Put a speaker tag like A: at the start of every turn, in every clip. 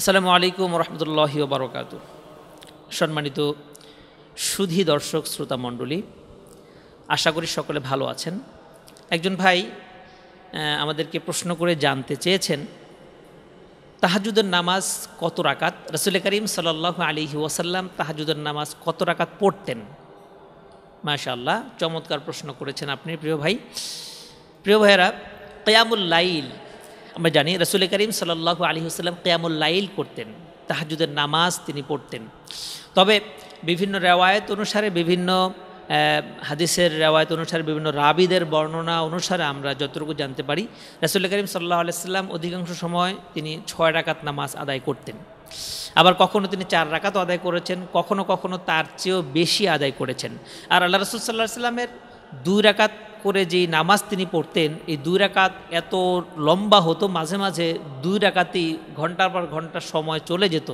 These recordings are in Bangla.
A: আসসালামু আলাইকুম রহমতুল্লাহি বারকাত সম্মানিত সুধী দর্শক শ্রোতা মণ্ডলী আশা করি সকলে ভালো আছেন একজন ভাই আমাদেরকে প্রশ্ন করে জানতে চেয়েছেন তাহাজুদের নামাজ কত রাকাত রসুল করিম সাল্লাহ আলী ওসাল্লাম তাহাজুদের নামাজ কত রাকাত পড়তেন মাশাল্লাহ চমৎকার প্রশ্ন করেছেন আপনি প্রিয় ভাই প্রিয় ভাইয়েরা কেয়ামুল লাইল আমরা জানি রসুল করিম সাল্লাহ আলী হুসাল্লাম কেয়ামুল লাইল করতেন তাহাজুদের নামাজ তিনি পড়তেন তবে বিভিন্ন রেওয়ায়ত অনুসারে বিভিন্ন হাদিসের রেওয়ায়ত অনুসারে বিভিন্ন রাবিদের বর্ণনা অনুসারে আমরা যতটুকু জানতে পারি রাসুল্লা করিম সাল্লাহ আলাইসাল্লাম অধিকাংশ সময় তিনি ছয় রাকাত নামাজ আদায় করতেন আবার কখনও তিনি চার রাকাতও আদায় করেছেন কখনও কখনও তার চেয়েও বেশি আদায় করেছেন আর আল্লাহ রসুল সাল্লাহ সাল্লামের দুই রাকাত করে যে নামাজ তিনি পড়তেন এই দুই রাকাত এত লম্বা হতো মাঝে মাঝে দুই রাকাতই ঘন্টার পর ঘন্টার সময় চলে যেত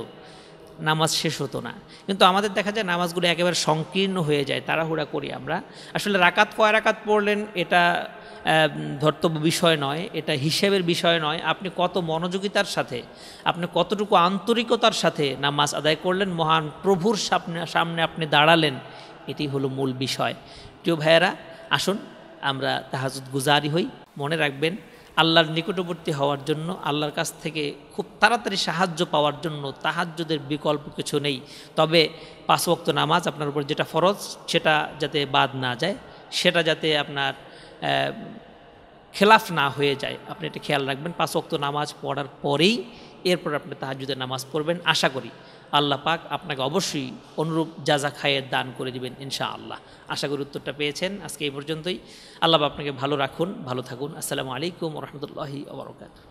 A: নামাজ শেষ হতো না কিন্তু আমাদের দেখা যায় নামাজগুলো একেবারে সংকীর্ণ হয়ে যায় তাড়াহুড়া করি আমরা আসলে রাকাত কয় রাকাত পড়লেন এটা ধর্তব্য বিষয় নয় এটা হিসেবের বিষয় নয় আপনি কত মনোযোগিতার সাথে আপনি কতটুকু আন্তরিকতার সাথে নামাজ আদায় করলেন মহান প্রভুর সামনে সামনে আপনি দাঁড়ালেন এটি হলো মূল বিষয় প্রিয় ভাইয়েরা আসুন আমরা তাহাজুদ গুজারি হই মনে রাখবেন আল্লাহর নিকটবর্তী হওয়ার জন্য আল্লাহর কাছ থেকে খুব তাড়াতাড়ি সাহায্য পাওয়ার জন্য তাহাজ্যদের বিকল্প কিছু নেই তবে পাঁচ নামাজ আপনার উপর যেটা ফরজ সেটা যাতে বাদ না যায় সেটা যাতে আপনার খেলাফ না হয়ে যায় আপনি এটা খেয়াল রাখবেন পাঁচ নামাজ পড়ার পরেই এরপর আপনি তাহাজুদের নামাজ পড়বেন আশা করি আল্লাহ পাক আপনাকে অবশ্যই অনুরূপ যা যা খায়ের দান করে দিবেন ইনশা আল্লাহ আশা করি উত্তরটা পেয়েছেন আজকে এই পর্যন্তই আল্লাহ আপনাকে ভালো রাখুন ভালো থাকুন আসসালামু আলাইকুম রহমতুল্লাহি